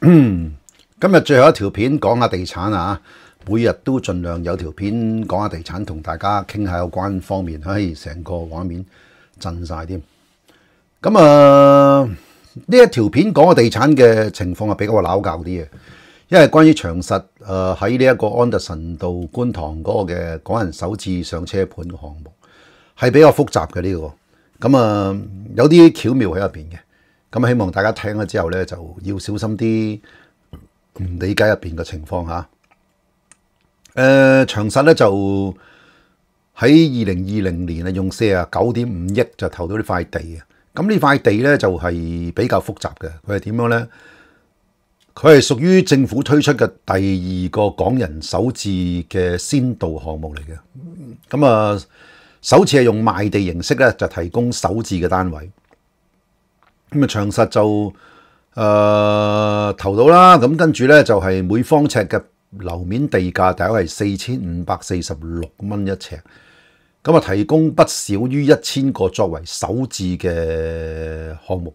今日最后一条片讲下地产啊，每日都尽量有条片讲下地产，同大家倾下有关方面，可以成个画面震晒添。咁啊，呢一条片讲个地产嘅情况啊，比较拗教啲嘅，因为关于长实诶喺呢一个安德臣道观塘嗰个嘅港人首次上车盘嘅项目，系比较复杂嘅呢个，咁啊有啲巧妙喺入边嘅。咁希望大家聽咗之后咧，就要小心啲，理解入边嘅情况吓。诶，长实咧就喺二零二零年啊，用四啊九点五亿就投到呢块地啊。咁呢块地咧就系比较复杂嘅，佢系点样咧？佢系属于政府推出嘅第二个港人首置嘅先导项目嚟嘅。咁啊，首次系用卖地形式咧，就提供首置嘅单位。咁啊，長實就誒投到啦，咁跟住呢，就係每方尺嘅樓面地價大概係四千五百四十六蚊一尺，咁啊提供不少於一千個作為首置嘅項目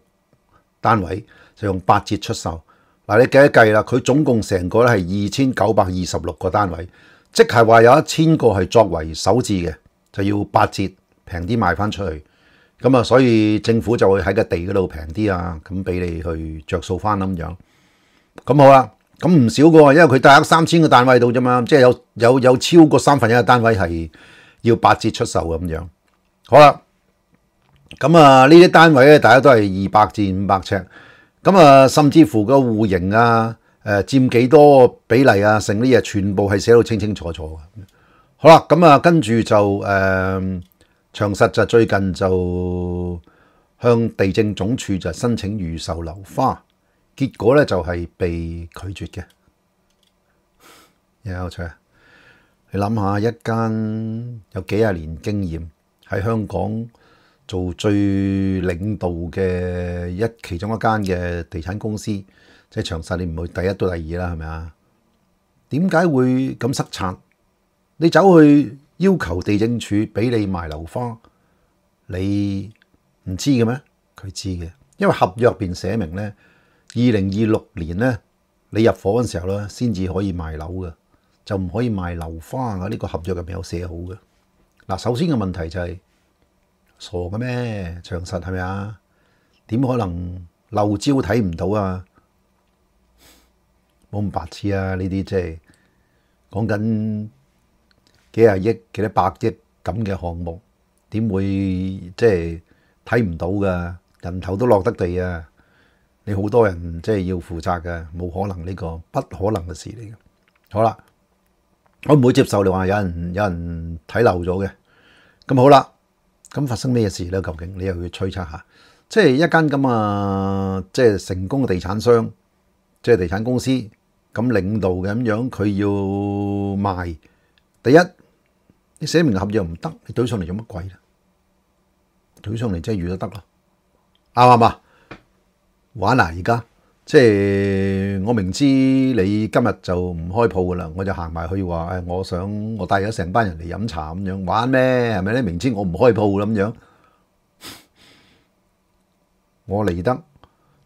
單位，就用八折出售。嗱，你計一計啦，佢總共成個咧係二千九百二十六個單位，即係話有一千個係作為首置嘅，就要八折平啲賣翻出去。咁啊，所以政府就會喺個地嗰度平啲啊，咁俾你去着數翻咁樣。咁好啦，咁唔少噶，因為佢得三千個單位到啫嘛，即係有有有超過三分一嘅單位係要八折出售咁樣。好啦，咁啊呢啲單位咧，大家都係二百至五百尺，咁啊甚至乎個户型啊，诶佔幾多比例啊，剩啲嘢全部係寫到清清楚楚嘅。好啦，咁啊跟住就誒。长实就最近就向地政总署就申请预售楼花，结果咧就系被拒绝嘅。有趣啊？你谂下，一间有几廿年经验喺香港做最领导嘅一其中一间嘅地产公司，即系长实，你唔會第一到第二啦，系咪啊？点解会咁失策？你走去？要求地政署俾你卖楼花，你唔知嘅咩？佢知嘅，因为合约入边写明咧，二零二六年咧，你入伙嗰时候咧，先至可以卖楼嘅，就唔可以卖楼花噶。呢个合约入边有写好嘅。嗱，首先嘅问题就系傻嘅咩？常实系咪啊？点可能漏照睇唔到啊？冇咁白痴啊！呢啲即系讲紧。几廿亿、几多百亿咁嘅项目，点会即系睇唔到噶？人头都落得地啊！你好多人即系要负责嘅，冇可能呢个不可能嘅事嚟嘅。好啦，我唔会接受你话有人有人睇漏咗嘅。咁好啦，咁发生咩事咧？究竟你又要推测下？即系一间咁啊，即系成功嘅地产商，即系地产公司咁领导嘅咁样，佢要卖第一。你寫明合約又唔得，你對上嚟做乜鬼咧？對上嚟即係预咗得咯，啱唔啱啊？玩啊！而家即係我明知你今日就唔開鋪噶啦，我就行埋去話：，诶，我想我帶咗成班人嚟飲茶咁樣玩咩？係咪咧？明知我唔開鋪咁樣，我嚟得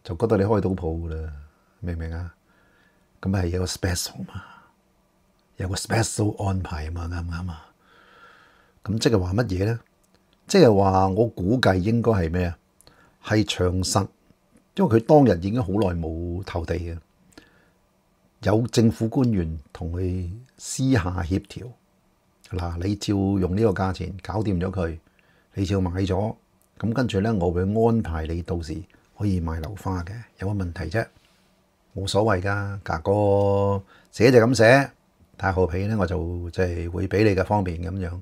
就覺得你開到鋪噶啦，明唔明啊？咁係有個 special 嘛，有個 special 安排啊嘛，啱唔啱啊？咁即系话乜嘢呢？即系话我估计应该系咩啊？系长实，因为佢当日已经好耐冇投地嘅，有政府官员同佢私下协调嗱，你照用呢个价钱搞掂咗佢，你照买咗咁跟住呢，我会安排你到时可以卖楼花嘅，有乜问题啫？冇所谓噶，格哥写就咁写，太厚皮呢，我就即系会俾你嘅方便咁样。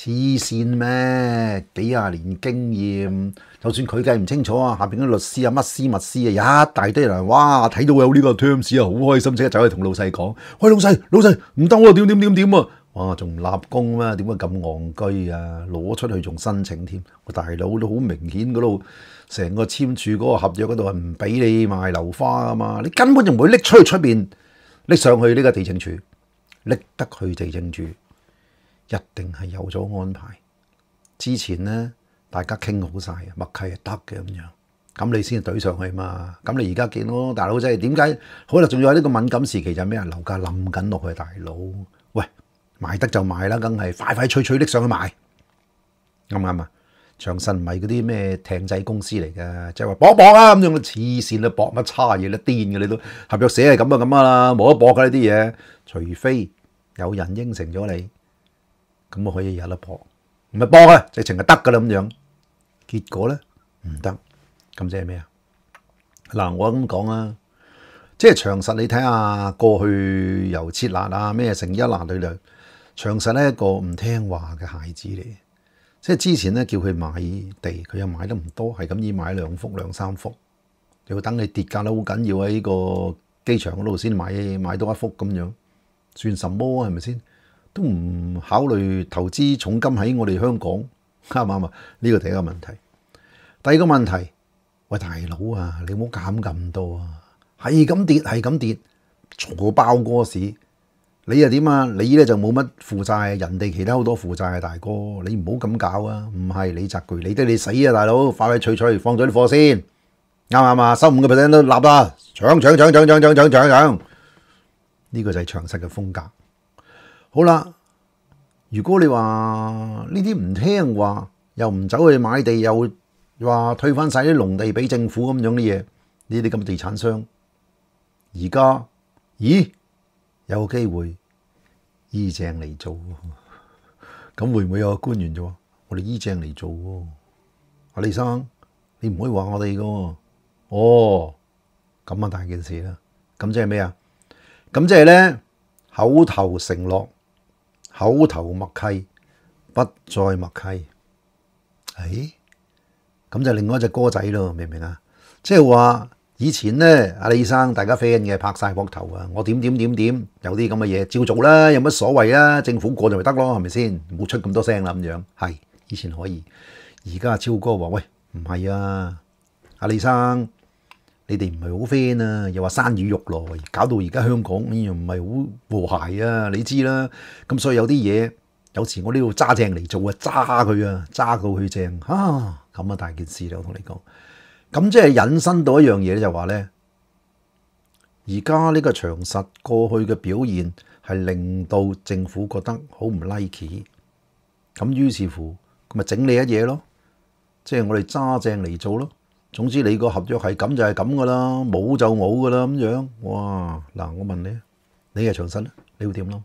黐線咩？幾廿年經驗，就算佢計唔清楚啊，下面啲律師啊，乜斯密師啊，一大堆人，哇！睇到有呢個 terms 啊，好開心，即刻走去同老細講。喂，老細，老細唔得喎，點點點點啊！哇，仲立功咩？點解咁昂居啊？攞出去仲申請添？我大佬都好明顯嗰度，成個簽署嗰個合約嗰度係唔俾你賣樓花啊嘛！你根本就唔會拎出去出面，拎上去呢個地政處，拎得去地政處。一定係有咗安排。之前咧，大家傾好晒，默契係得嘅咁樣，咁你先隊上去嘛。咁你而家見到大佬仔點解好啦？仲要喺呢個敏感時期就咩咩？樓價冧緊落去，大佬，喂，買得就買啦，梗係快快脆脆拎上去買。啱唔啱啊？長信係嗰啲咩艇仔公司嚟㗎，即係話搏搏啊咁樣，黐線啦搏乜叉嘢你癲嘅你都合約寫係咁啊咁啊啦，冇得搏㗎呢啲嘢，除非有人應承咗你。咁我可以有得搏，唔系搏啊，直情系得噶啦咁样。结果咧唔得，咁即系咩啊？嗱，我咁讲啊，即系长实你睇下过去由切辣啊咩成一辣女对，长实咧个唔听话嘅孩子嚟，即系之前咧叫佢买地，佢又买得唔多，系咁易买两幅两三幅，要等你跌价得好紧要喺呢个机场嗰度先买买多一幅咁样，算什么系咪先？都唔考虑投资重金喺我哋香港 啱唔啱啊？呢个第一个问题，第二个问题，喂大佬啊，你唔好减咁多啊，系咁跌系咁跌，坐包哥市，你又点啊？你咧就冇乜负债，人哋其他好多负债嘅大哥，你唔好咁搞啊！唔系你泽钜，你得你死啊，大佬快快脆脆放咗啲货先，啱唔啱啊？收五个 percent 都立啦，抢抢抢抢抢抢抢抢，呢个就系长实嘅风格。好啦，如果你话呢啲唔听话，又唔走去买地，又话退翻晒啲农地俾政府咁样啲嘢，呢啲咁地产商而家咦有机会依正嚟做，咁会唔会有个官员做？我哋依正嚟做，阿李生你唔可以话我哋噶，哦咁啊大件事啦，咁即系咩啊？咁即系咧口头承诺。口头默契不再默契，诶，咁就另外一只歌仔咯，明唔明啊？即系话以前呢，阿李生大家 friend 嘅，拍晒膊头啊，我点点点点有啲咁嘅嘢，照做啦，有乜所谓啊？政府过就咪得咯，系咪先？冇出咁多声啦，咁样系，以前可以，而家超哥话喂，唔系啊，阿李生。你哋唔係好 friend 啊，又話生魚肉咯，搞到而家香港又唔係好和諧啊！你知啦，咁所以有啲嘢有時我呢度揸正嚟做啊，揸佢啊，揸到佢正啊！咁啊大件事啦，我同你講。咁即係引申到一樣嘢咧，就話咧，而家呢個長實過去嘅表現係令到政府覺得好唔 like。咁於是乎，咁咪整理一嘢咯，即係我哋揸正嚟做咯。总之你个合约系咁就系咁噶啦，冇就冇噶啦咁样。哇！嗱，我问你，你系长实咧，你会点咯？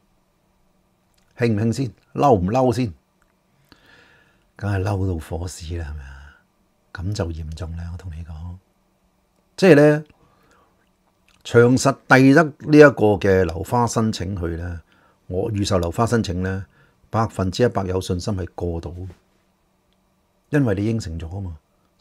兴唔兴先？嬲唔嬲先？梗系嬲到火屎啦，系咪啊？咁就严重啦，我同你讲，即系咧长实递得呢一个嘅流花申请去咧，我预售流花申请咧百分之一百有信心系过到，因为你应承咗啊嘛。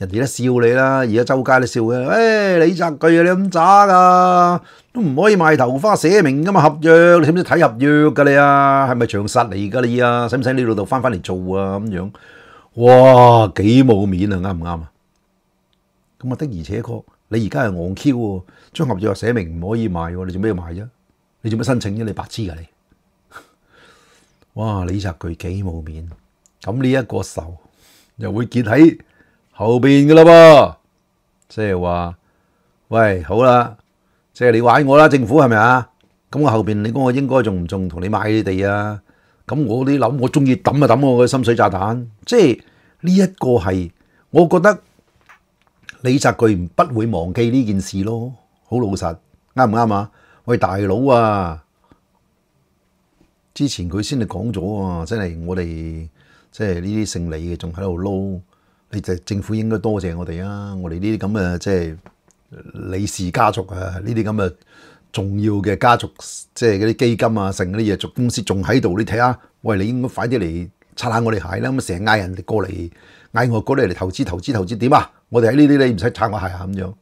人哋都笑你啦，而家周街都笑嘅。誒，李澤巨啊，你咁渣噶，都唔可以賣头花寫明噶嘛合約，你使唔使睇合約噶你啊？係咪長实嚟噶你啊？使唔使你老豆翻返嚟做啊？咁樣哇，幾冇面啊？啱唔啱啊？咁啊的而且確，你而家係戆 Q 喎，將合約寫明唔可以賣喎，你做咩要賣啫？你做咩申請啫？你白痴噶你！哇，李澤巨幾冇面，咁呢一個仇又會結喺。后边嘅啦噃，即系话喂，好啦，即系你玩我啦，政府系咪啊？咁我后边，你讲我应该仲唔仲同你买地啊？咁我啲谂，我中意抌就抌，我嘅深水炸弹。即系呢一个系，我觉得李泽钜唔不会忘记呢件事咯，好老实，啱唔啱啊？喂大佬啊，之前佢先系讲咗啊，真系我哋即系呢啲姓李嘅仲喺度捞。你就政府應該多謝我哋啊！我哋呢啲咁嘅即係李氏家族啊，呢啲咁嘅重要嘅家族，即係嗰啲基金啊，成嗰啲嘢，仲公司仲喺度。你睇下，喂，你應該快啲嚟擦下我哋鞋啦！咁成日嗌人哋過嚟，嗌我過嚟嚟投資、投資、投資點啊！我哋喺呢啲你唔使擦我鞋啊咁樣。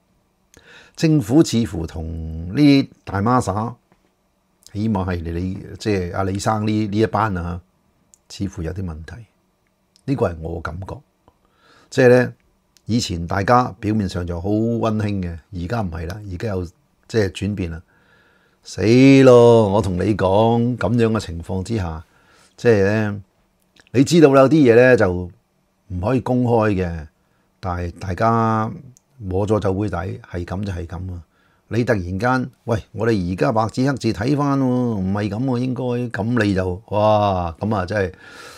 政府似乎同呢啲大媽撒，起碼係你即係阿李生呢呢一班啊，似乎有啲問題。呢個係我感覺。即系咧，以前大家表面上就好温馨嘅，而家唔系啦，而家又即系转变啦，死咯！我同你讲咁样嘅情况之下，即系咧，你知道有啲嘢咧就唔可以公开嘅，但系大家摸咗就杯底，系咁就系咁啊。你突然间喂，我哋而家白纸黑字睇翻喎，唔系咁喎，应该咁你就哇咁啊，真系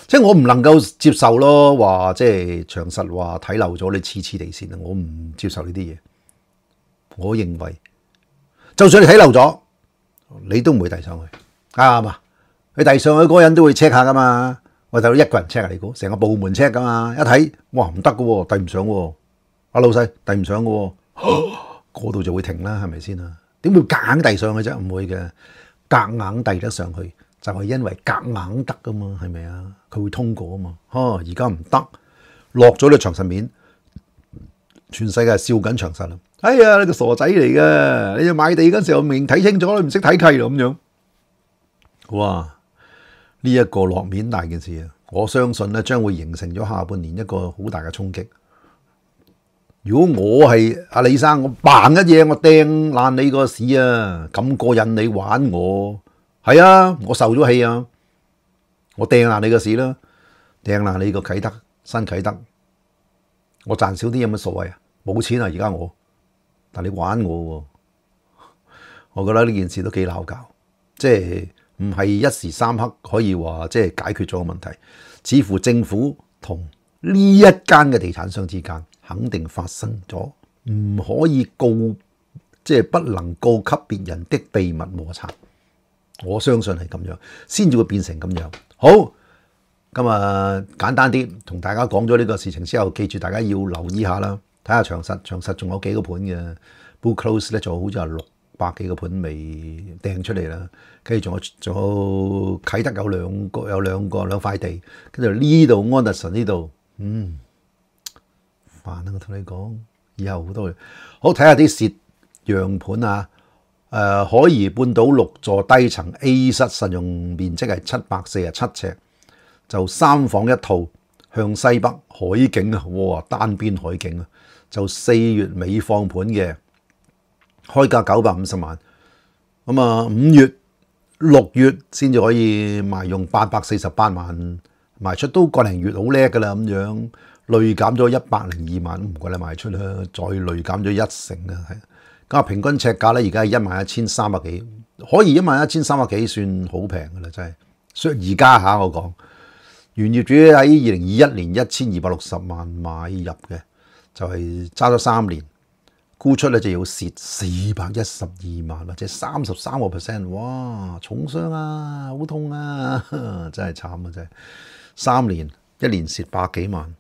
即系我唔能够接受咯，话即系详实话睇漏咗，你次次地线啊，我唔接受呢啲嘢。我认为就算你睇漏咗，你都唔会递上去，啱嘛？你递上去嗰人都会 check 下噶嘛，我到一个人 check 你估成个部门 check 噶嘛，一睇哇唔得噶，递唔上喎，阿老细递唔上噶喎。嗰度就會停啦，係咪先啊？點會夾硬遞上去啫？唔會嘅，夾硬遞得上去就係因為夾硬得噶嘛，係咪啊？佢會通過啊嘛，嚇！而家唔得，落咗呢长实面，全世界笑緊长實啦。哎呀，你個傻仔嚟嘅，你哋買地嗰時候明睇清楚，唔識睇契咁樣。哇！呢一個落面大件事啊，我相信咧將會形成咗下半年一個好大嘅衝擊。如果我系阿李生，我扮一嘢，我掟烂你个屎啊！咁过瘾，你玩我系啊？我受咗气啊！我掟烂你个屎啦，掟烂你个启德新启德，我赚少啲有乜所谓啊？冇钱啊！而家我但你玩我，我觉得呢件事都几闹教，即系唔系一时三刻可以话即系解决咗个问题，似乎政府同呢一间嘅地产商之间。肯定發生咗，唔可以告，即係不能告給別人的秘密摩擦。我相信係咁樣，先至會變成咁樣。好，咁啊簡單啲同大家講咗呢個事情之後，記住大家要留意下啦，睇下长實，长實仲有幾個盤嘅 b o o k close 咧就好似系六百幾個盤未掟出嚟啦，跟住仲有仲有啟德有兩個有兩个两塊地，跟住呢度安德臣呢度，嗯。我同你讲，以后好多嘢，好睇下啲蚀样盘啊，诶，海怡半岛六座低层 A 室，实用面积系七百四十七尺，就三房一套，向西北海景啊，哇，单边海景啊，就四月尾放盘嘅，开价九百五十万，咁啊，五月、六月先至可以卖，用八百四十八万卖出都个零月好叻噶啦，咁样。累減咗一百零二萬都唔怪你賣出啦，再累減咗一成啊，係咁啊，平均尺價咧，而家係一萬一千三百幾，可以一萬一千三百幾算好平噶啦，真係。所以而家嚇我講，原業主喺二零二一年一千二百六十萬買入嘅，就係揸咗三年，估出咧就要蝕四百一十二萬或者三十三個 percent，哇！重傷啊，好痛啊，真係慘啊，真係。三年，一年蝕百幾萬。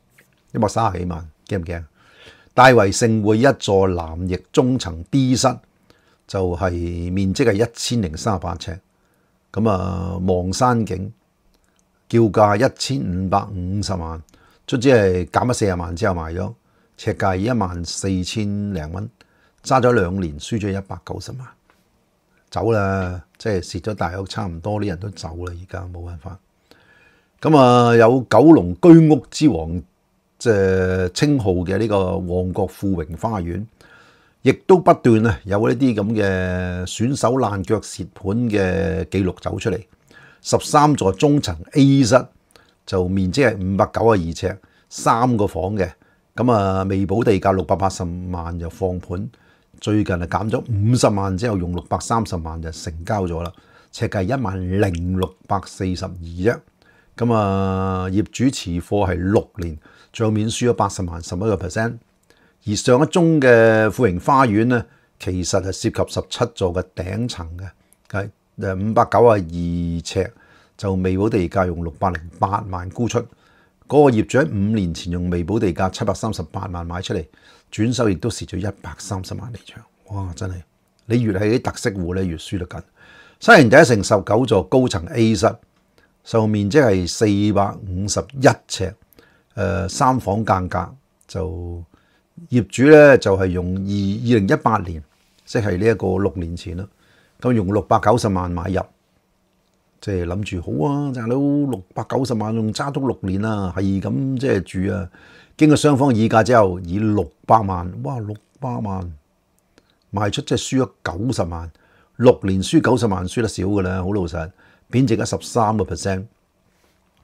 一百三廿幾萬，惊唔惊？大围圣会一座南翼中层 D 室，就係面積係一千零三十八尺，咁啊望山景，叫價一千五百五十萬，卒之係減咗四十萬之後賣咗，尺價一萬四千零蚊，揸咗兩年，輸咗一百九十萬，走啦，即係蝕咗，大約差唔多啲人都走啦。而家冇办法。咁啊，有九龙居屋之王。即係稱號嘅呢個旺角富榮花園，亦都不斷啊有呢啲咁嘅選手爛腳蝕盤嘅記錄走出嚟。十三座中層 A 室就面積係五百九啊二尺，三個房嘅咁啊，未補地價六百八十萬就放盤，最近啊減咗五十萬之後，用六百三十萬就成交咗啦。尺計一萬零六百四十二啫。咁啊，業主持貨係六年。上面輸咗八十萬十一個 percent，而上一宗嘅富盈花園咧，其實係涉及十七座嘅頂層嘅，系诶五百九啊二尺就微保地價用六百零八萬沽出，嗰個業主喺五年前用微保地價七百三十八萬買出嚟，轉手亦都蝕咗一百三十萬離場。哇！真係你越係啲特色户咧，越輸得緊。西營第一城十九座高層 A 室，受面積係四百五十一尺。誒三房間隔就業主咧就係用二二零一八年，即係呢一個六年前啦，咁用六百九十萬買入，即係諗住好啊，大佬六百九十萬用揸足六年啊，係咁即係住啊。經過雙方議價之後，以六百萬，哇六百萬賣出，即係輸咗九十萬，六年輸九十萬，輸得少噶啦，好老實，貶值咗十三個 percent。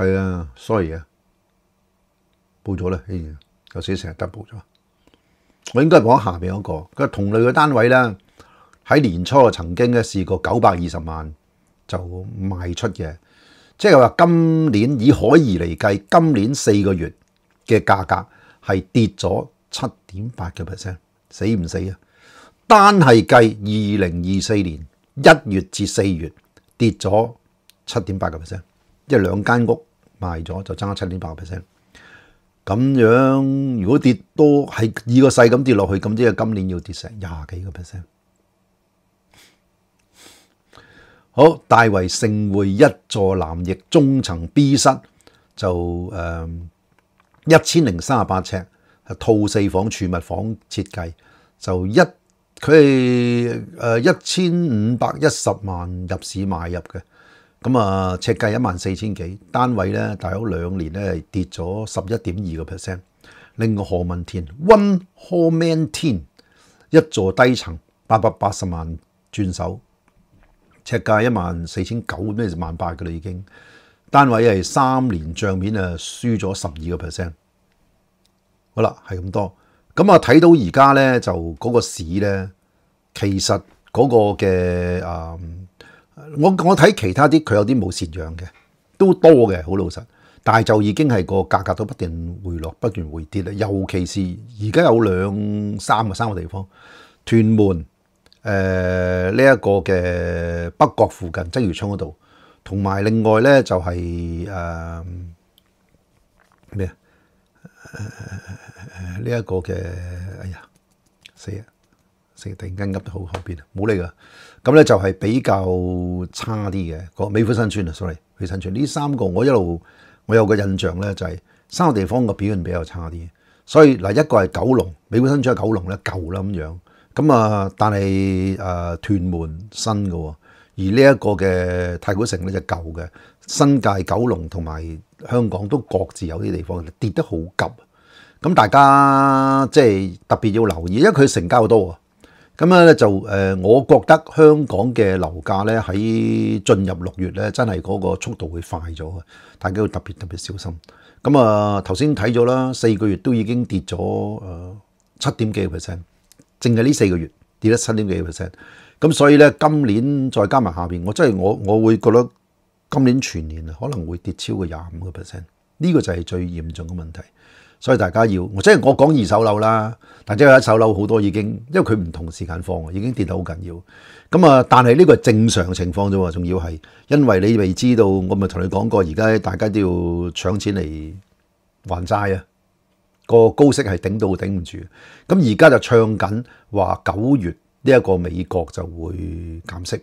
系啊，sorry 啊，報咗啦，有然成日 double 咗。我應該讲講下面嗰個，佢同類嘅單位啦，喺年初曾經咧試過九百二十萬就賣出嘅，即係話今年以海怡嚟計，今年四個月嘅價格係跌咗七點八嘅 percent，死唔死啊？單係計二零二四年一月至四月跌咗七點八嘅 percent，即系兩間屋。賣咗就爭七點八個 percent，咁樣如果跌多係以個勢咁跌落去，咁即係今年要跌成廿幾個 percent。好，大圍盛匯一座南翼中層 B 室就誒一千零三十八尺，套四房儲物房設計，就一佢誒一千五百一十萬入市買入嘅。咁啊，尺價一萬四千幾，單位咧大約兩年咧係跌咗十一點二個 percent。另外何文田 One h o m a n t i n 一座低層八百八十萬轉手，尺價一萬四千九咩萬八嘅啦已經。單位係三年帳面啊，輸咗十二個 percent。好啦，係咁多。咁啊，睇到而家咧就嗰個市咧，其實嗰個嘅啊。我我睇其他啲佢有啲冇攝养嘅，都多嘅，好老實。但系就已經係個價格都不斷回落，不斷回跌啦。尤其是而家有兩三個三個地方，屯門诶呢一個嘅北角附近積如涌嗰度，同埋另外咧就係诶咩啊？诶呢一個嘅哎呀，死啊。突然间噏得好后边啊！冇理噶，咁咧就係比較差啲嘅個美孚新村啊，sorry，美新村呢三個我一路我有個印象咧，就係三個地方個表現比較差啲。所以嗱，一個係九龍美孚新村喺九龍咧舊啦咁樣，咁啊但係誒屯門新噶，而呢一個嘅太古城咧就舊嘅，新界九龍同埋香港都各自有啲地方跌得好急。咁大家即係特別要留意，因為佢成交多啊。咁咧就誒，我覺得香港嘅樓價咧喺進入六月咧，真係嗰個速度會快咗啊！大家要特別特別小心。咁啊，頭先睇咗啦，四個月都已經跌咗誒七點幾個 percent，淨係呢四個月跌得七點幾個 percent。咁所以咧，今年再加埋下邊，我真係我我會覺得今年全年可能會跌超過廿五個 percent。呢個就係最嚴重嘅問題。所以大家要，即係我講二手樓啦，但即係一手樓好多已經，因為佢唔同時間放已經跌得好緊要。咁啊，但係呢個係正常情況啫喎，仲要係因為你未知道，我咪同你講過，而家大家都要搶錢嚟還債啊。個高息係頂到頂唔住，咁而家就唱緊話九月呢一個美國就會減息，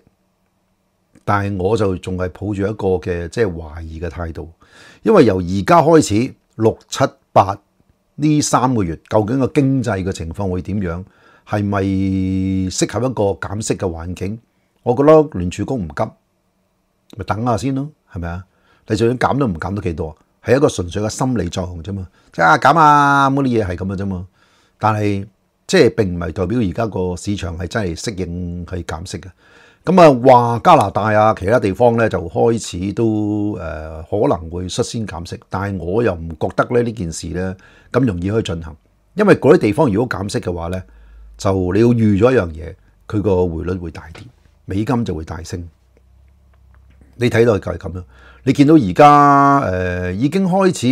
但係我就仲係抱住一個嘅即係懷疑嘅態度，因為由而家開始六七八。呢三個月究竟個經濟嘅情況會點樣？係咪適合一個減息嘅環境？我覺得聯儲局唔急，咪等下先咯，係咪啊？你就算減都唔減到幾多，係一個純粹嘅心理作用啫嘛，即係減啊嗰啲嘢係咁嘅啫嘛。但係即係並唔係代表而家個市場係真係適應去減息嘅。咁啊，話加拿大啊，其他地方咧就開始都誒可能會率先減息，但系我又唔覺得咧呢件事咧咁容易可以進行，因為嗰啲地方如果減息嘅話咧，就你要預咗一樣嘢，佢個匯率會大跌，美金就會大升。你睇到就係咁樣，你見到而家誒已經開始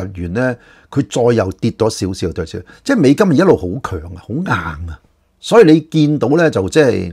日元咧，佢再又跌咗少少，少少，即係美金一路好強啊，好硬啊，所以你見到咧就即係。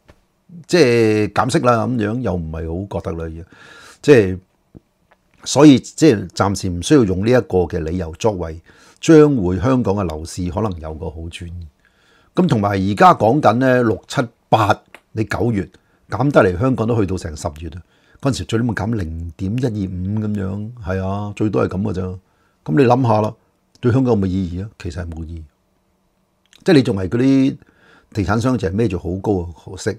即係減息啦，咁樣又唔係好覺得啦。即係所以即係暫時唔需要用呢一個嘅理由作為將會香港嘅樓市可能有個好轉。咁同埋而家講緊咧六七八，你九月減得嚟，香港都去到成十月啊。嗰陣時最啱咪減零點一二五咁樣，係啊，最多係咁嘅啫。咁你諗下啦，對香港有冇意義啊？其實係冇意，即係你仲係嗰啲地產商就係孭住好高嘅可惜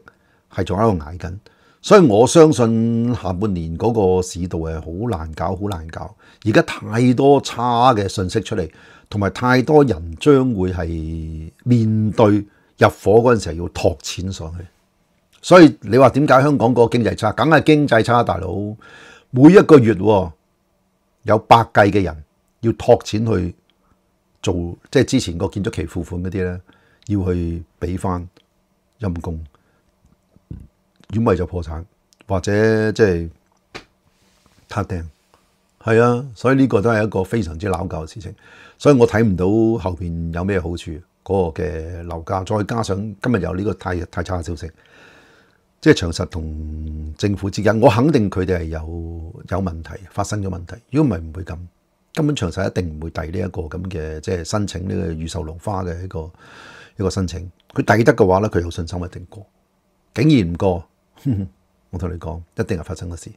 系仲喺度挨緊，所以我相信下半年嗰個市道係好難搞，好難搞。而家太多差嘅信息出嚟，同埋太多人將會係面對入火嗰陣時要託錢上去。所以你話點解香港個經濟差？梗係經濟差，大佬每一個月有百計嘅人要託錢去做，即係之前個建築期付款嗰啲咧，要去俾翻陰公。如果唔係就破產或者即係塌掟。係啊，所以呢個都係一個非常之濫旧嘅事情。所以我睇唔到後边有咩好處嗰個嘅樓價，再加上今日有呢個太太差嘅消息，即係長實同政府之間，我肯定佢哋係有有問題發生咗問題。如果唔係唔會咁，根本長實一定唔會遞呢一個咁嘅即係申請呢個預售龍花嘅一個一個申請。佢遞得嘅話咧，佢有信心一定過。竟然唔過。我同你讲，一定系发生嘅事。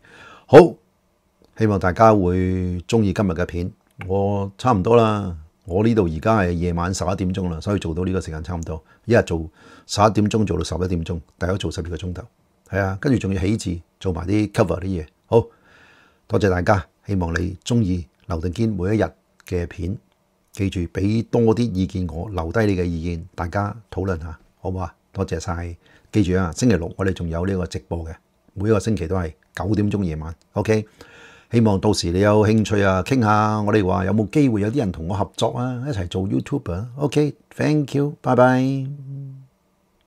好，希望大家会中意今日嘅片。我差唔多啦，我呢度而家系夜晚十一点钟啦，所以做到呢个时间差唔多。一日做十一点钟做到十一点钟，大家做十二个钟头，系啊。跟住仲要起字，做埋啲 cover 啲嘢。好多谢大家，希望你中意刘定坚每一日嘅片。记住俾多啲意见我，留低你嘅意见，大家讨论下好唔好啊？多谢晒。記住啊，星期六我哋仲有呢個直播嘅，每個星期都係九點鐘夜晚。OK，希望到時你有興趣啊，傾下我哋話有冇機會有啲人同我合作啊，一齊做 YouTube 啊。OK，Thank you，拜拜。